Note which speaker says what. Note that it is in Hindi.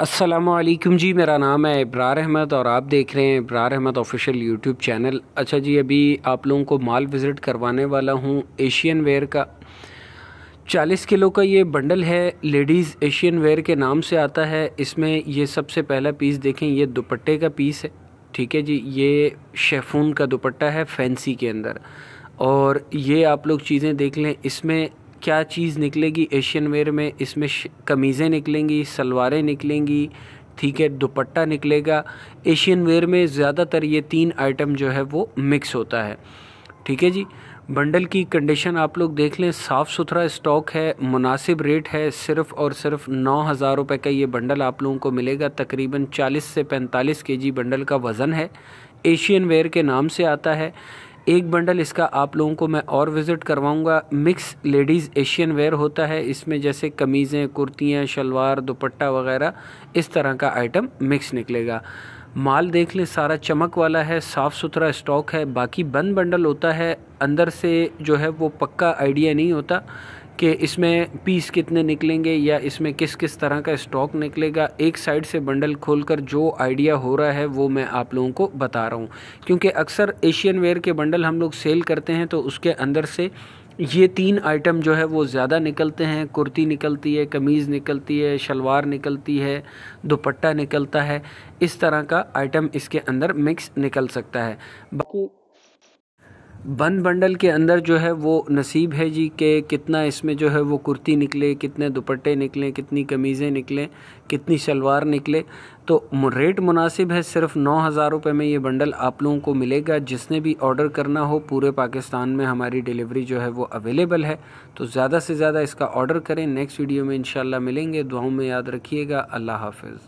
Speaker 1: असलम जी मेरा नाम है इब्रार अहमद और आप देख रहे हैं Ibrar Ahmad official YouTube channel अच्छा जी अभी आप लोगों को माल विज़िट करवाने वाला हूँ एशियन वेयर का 40 किलो का ये बंडल है लेडीज़ एशियन वेयर के नाम से आता है इसमें ये सबसे पहला पीस देखें ये दुपट्टे का पीस है ठीक है जी ये शेफून का दुपट्टा है फैंसी के अंदर और ये आप लोग चीज़ें देख लें इसमें क्या चीज़ निकलेगी एशियन वेयर में इसमें कमीज़ें निकलेंगी सलवारें निकलेंगी ठीक है दुपट्टा निकलेगा एशियन वेयर में ज़्यादातर ये तीन आइटम जो है वो मिक्स होता है ठीक है जी बंडल की कंडीशन आप लोग देख लें साफ़ सुथरा स्टॉक है मुनासिब रेट है सिर्फ़ और सिर्फ नौ हज़ार रुपये का ये बंडल आप लोगों को मिलेगा तकरीबन चालीस से पैंतालीस के जी बंडल का वज़न है एशियन वेयर के नाम से आता है एक बंडल इसका आप लोगों को मैं और विज़िट करवाऊँगा मिक्स लेडीज़ एशियन वेयर होता है इसमें जैसे कमीज़ें कुर्तियाँ शलवार दुपट्टा वगैरह इस तरह का आइटम मिक्स निकलेगा माल देख लें सारा चमक वाला है साफ़ सुथरा स्टॉक है बाकी बंद बंडल होता है अंदर से जो है वो पक्का आइडिया नहीं होता कि इसमें पीस कितने निकलेंगे या इसमें किस किस तरह का स्टॉक निकलेगा एक साइड से बंडल खोलकर जो आइडिया हो रहा है वो मैं आप लोगों को बता रहा हूँ क्योंकि अक्सर एशियन वेयर के बंडल हम लोग सेल करते हैं तो उसके अंदर से ये तीन आइटम जो है वो ज़्यादा निकलते हैं कुर्ती निकलती है कमीज़ निकलती है शलवार निकलती है दुपट्टा निकलता है इस तरह का आइटम इसके अंदर मिक्स निकल सकता है बाकी बन बंडल के अंदर जो है वो नसीब है जी के कितना इसमें जो है वो कुर्ती निकले कितने दुपट्टे निकले कितनी कमीज़ें निकलें कितनी शलवार निकले तो रेट मुनासिब है सिर्फ नौ हज़ार रुपये में ये बंडल आप लोगों को मिलेगा जिसने भी ऑर्डर करना हो पूरे पाकिस्तान में हमारी डिलीवरी जो है वो अवेलेबल है तो ज़्यादा से ज़्यादा इसका ऑर्डर करें नेक्स्ट वीडियो में इन मिलेंगे दुआओं में याद रखिएगा अल्लाह हाफिज़